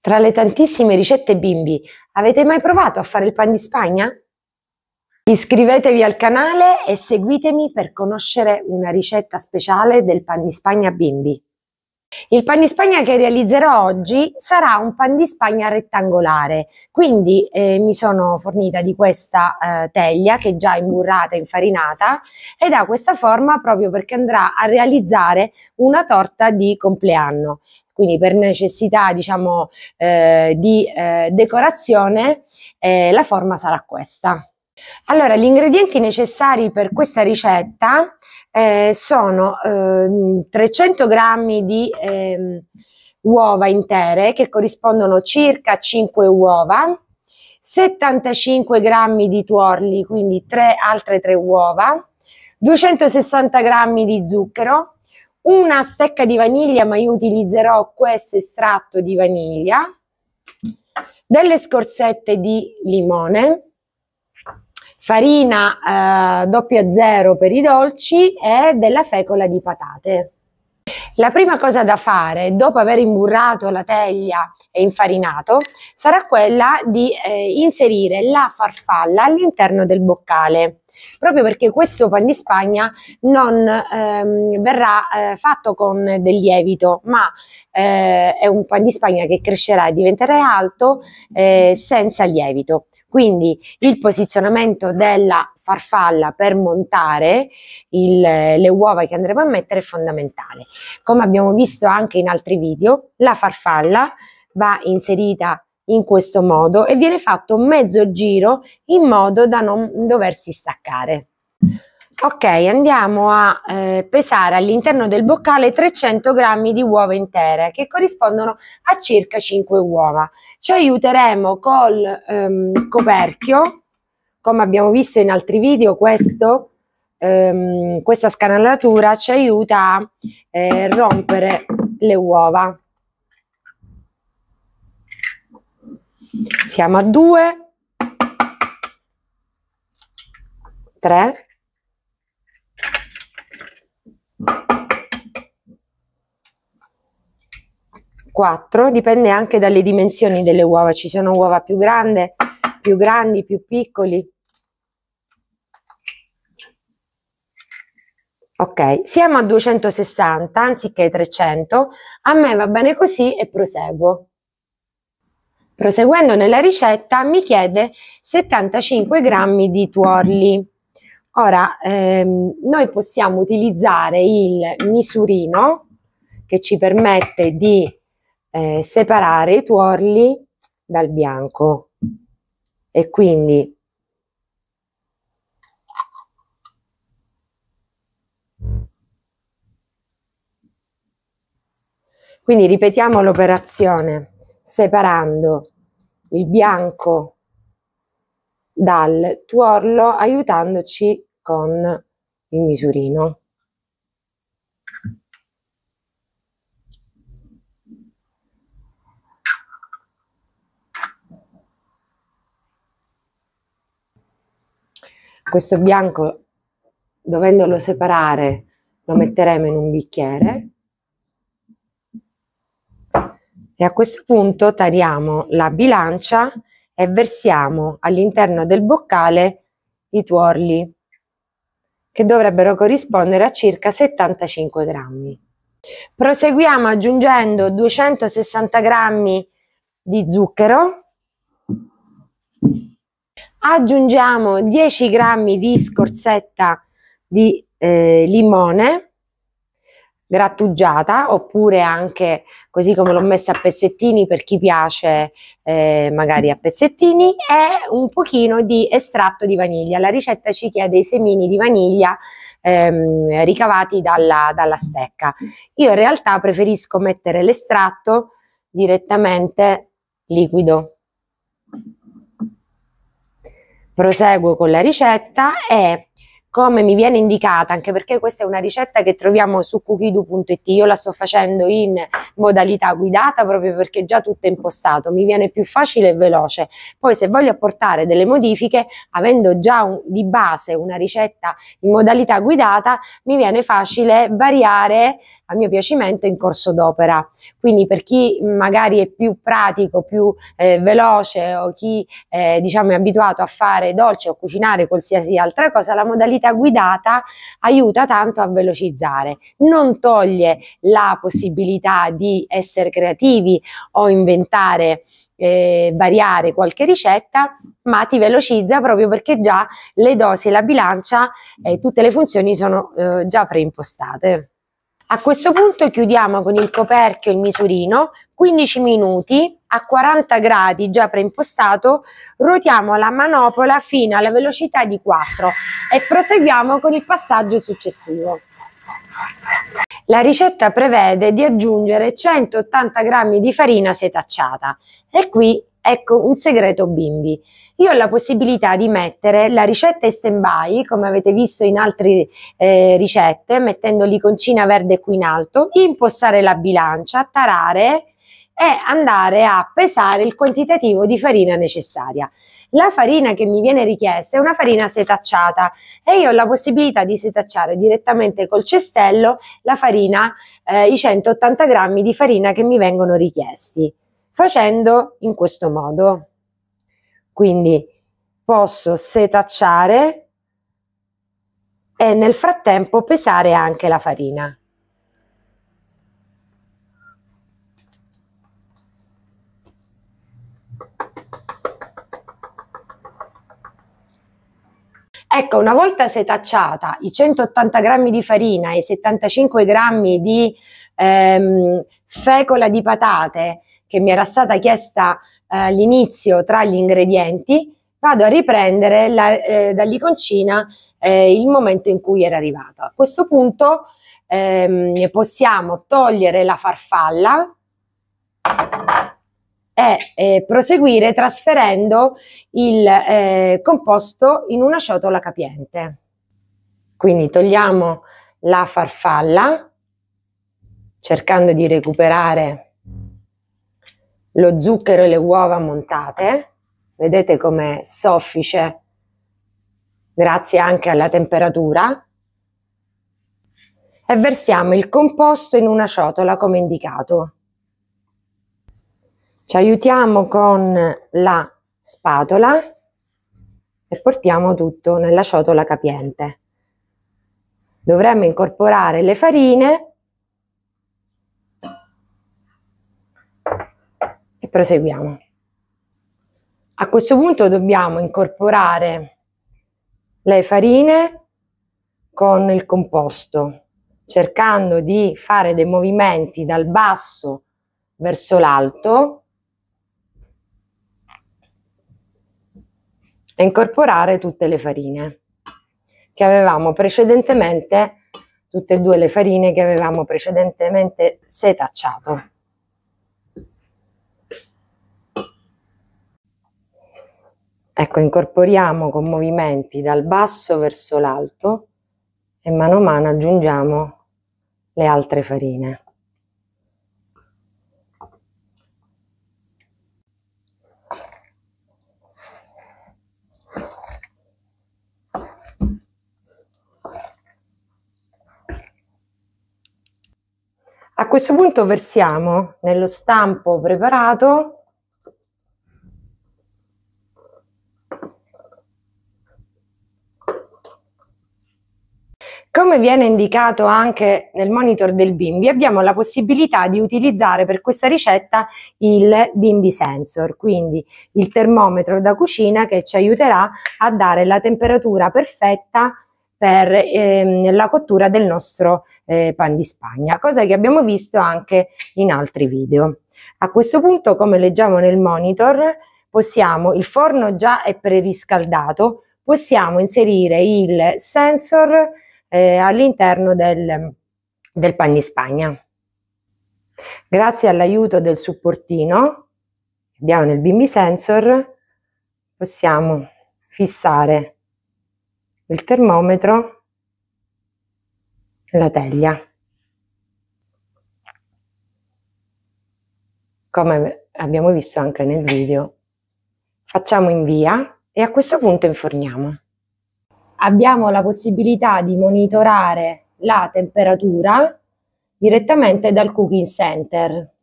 Tra le tantissime ricette bimbi, avete mai provato a fare il pan di Spagna? Iscrivetevi al canale e seguitemi per conoscere una ricetta speciale del pan di Spagna bimbi. Il pan di Spagna che realizzerò oggi sarà un pan di Spagna rettangolare, quindi eh, mi sono fornita di questa eh, teglia che è già imburrata e infarinata ed ha questa forma proprio perché andrà a realizzare una torta di compleanno quindi per necessità diciamo eh, di eh, decorazione eh, la forma sarà questa. Allora, gli ingredienti necessari per questa ricetta eh, sono 300 ehm, g di ehm, uova intere che corrispondono circa 5 uova, 75 g di tuorli, quindi 3, altre 3 uova, 260 g di zucchero, una stecca di vaniglia, ma io utilizzerò questo estratto di vaniglia, delle scorzette di limone, farina eh, zero per i dolci e della fecola di patate. La prima cosa da fare dopo aver imburrato la teglia e infarinato sarà quella di eh, inserire la farfalla all'interno del boccale, proprio perché questo pan di spagna non ehm, verrà eh, fatto con del lievito, ma eh, è un pan di spagna che crescerà e diventerà alto eh, senza lievito. Quindi il posizionamento della farfalla per montare il, le uova che andremo a mettere è fondamentale. Come abbiamo visto anche in altri video, la farfalla va inserita in questo modo e viene fatto mezzo giro in modo da non doversi staccare. Ok, andiamo a eh, pesare all'interno del boccale 300 grammi di uova intere che corrispondono a circa 5 uova. Ci aiuteremo col ehm, coperchio, come abbiamo visto in altri video, questo, ehm, questa scanalatura ci aiuta a eh, rompere le uova. Siamo a 2, 3, 4, dipende anche dalle dimensioni delle uova, ci sono uova più grandi, più grandi, più piccoli. Ok, siamo a 260 anziché 300, a me va bene così e proseguo. Proseguendo nella ricetta mi chiede 75 grammi di tuorli. Ora, ehm, noi possiamo utilizzare il misurino che ci permette di eh, separare i tuorli dal bianco e quindi Quindi ripetiamo l'operazione separando il bianco dal tuorlo aiutandoci con il misurino. Questo bianco, dovendolo separare, lo mm. metteremo in un bicchiere. E a questo punto tariamo la bilancia e versiamo all'interno del boccale i tuorli che dovrebbero corrispondere a circa 75 grammi. Proseguiamo aggiungendo 260 grammi di zucchero aggiungiamo 10 g di scorzetta di eh, limone grattugiata oppure anche così come l'ho messa a pezzettini per chi piace eh, magari a pezzettini e un pochino di estratto di vaniglia la ricetta ci chiede i semini di vaniglia ehm, ricavati dalla, dalla stecca io in realtà preferisco mettere l'estratto direttamente liquido proseguo con la ricetta e come mi viene indicata, anche perché questa è una ricetta che troviamo su cukidu.it, io la sto facendo in modalità guidata proprio perché già tutto è impostato, mi viene più facile e veloce. Poi se voglio apportare delle modifiche, avendo già un, di base una ricetta in modalità guidata, mi viene facile variare a mio piacimento in corso d'opera. Quindi per chi magari è più pratico, più eh, veloce o chi eh, diciamo è abituato a fare dolce o cucinare qualsiasi altra cosa, la modalità guida guidata aiuta tanto a velocizzare, non toglie la possibilità di essere creativi o inventare eh, variare qualche ricetta, ma ti velocizza proprio perché già le dosi, la bilancia e eh, tutte le funzioni sono eh, già preimpostate. A questo punto chiudiamo con il coperchio e il misurino, 15 minuti a 40 gradi già preimpostato, ruotiamo la manopola fino alla velocità di 4 e proseguiamo con il passaggio successivo. La ricetta prevede di aggiungere 180 g di farina setacciata e qui ecco un segreto bimbi. Io ho la possibilità di mettere la ricetta in stand by, come avete visto in altre eh, ricette, mettendo l'iconcina verde qui in alto, impostare la bilancia, tarare è andare a pesare il quantitativo di farina necessaria. La farina che mi viene richiesta è una farina setacciata e io ho la possibilità di setacciare direttamente col cestello la farina, eh, i 180 grammi di farina che mi vengono richiesti, facendo in questo modo. Quindi posso setacciare e nel frattempo pesare anche la farina. Ecco, una volta setacciata i 180 grammi di farina e i 75 grammi di ehm, fecola di patate che mi era stata chiesta eh, all'inizio tra gli ingredienti, vado a riprendere la, eh, dall'iconcina eh, il momento in cui era arrivato. A questo punto ehm, possiamo togliere la farfalla e eh, proseguire trasferendo il eh, composto in una ciotola capiente. Quindi togliamo la farfalla cercando di recuperare lo zucchero e le uova montate. Vedete com'è soffice grazie anche alla temperatura e versiamo il composto in una ciotola come indicato. Ci aiutiamo con la spatola e portiamo tutto nella ciotola capiente. Dovremmo incorporare le farine e proseguiamo. A questo punto dobbiamo incorporare le farine con il composto, cercando di fare dei movimenti dal basso verso l'alto e incorporare tutte le farine che avevamo precedentemente, tutte e due le farine che avevamo precedentemente setacciato. Ecco, incorporiamo con movimenti dal basso verso l'alto e mano a mano aggiungiamo le altre farine. A questo punto versiamo nello stampo preparato Come viene indicato anche nel monitor del bimbi, abbiamo la possibilità di utilizzare per questa ricetta il bimbi sensor, quindi il termometro da cucina che ci aiuterà a dare la temperatura perfetta per ehm, la cottura del nostro eh, pan di spagna, cosa che abbiamo visto anche in altri video. A questo punto, come leggiamo nel monitor, possiamo, il forno già è preriscaldato, possiamo inserire il sensor eh, all'interno del, del pan di spagna. Grazie all'aiuto del supportino abbiamo nel bimbi sensor possiamo fissare il termometro e la teglia. Come abbiamo visto anche nel video. Facciamo invia e a questo punto inforniamo. Abbiamo la possibilità di monitorare la temperatura direttamente dal Cooking Center,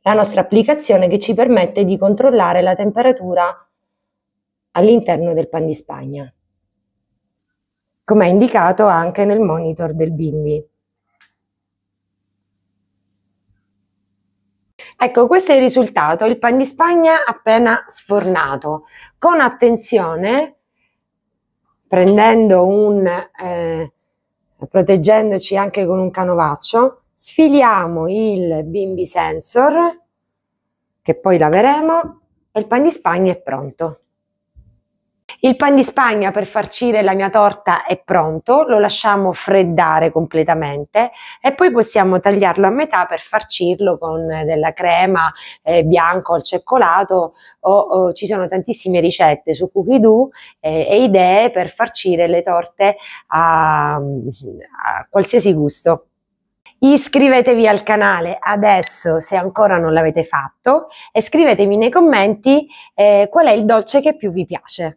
la nostra applicazione che ci permette di controllare la temperatura all'interno del pan di Spagna come è indicato anche nel monitor del bimbi. Ecco, questo è il risultato, il pan di spagna appena sfornato. Con attenzione, prendendo un... Eh, proteggendoci anche con un canovaccio, sfiliamo il bimbi sensor, che poi laveremo, e il pan di spagna è pronto. Il pan di spagna per farcire la mia torta è pronto, lo lasciamo freddare completamente e poi possiamo tagliarlo a metà per farcirlo con eh, della crema eh, bianca al cioccolato o, o, ci sono tantissime ricette su Cookidoo eh, e idee per farcire le torte a, a qualsiasi gusto. Iscrivetevi al canale adesso se ancora non l'avete fatto e scrivetemi nei commenti eh, qual è il dolce che più vi piace.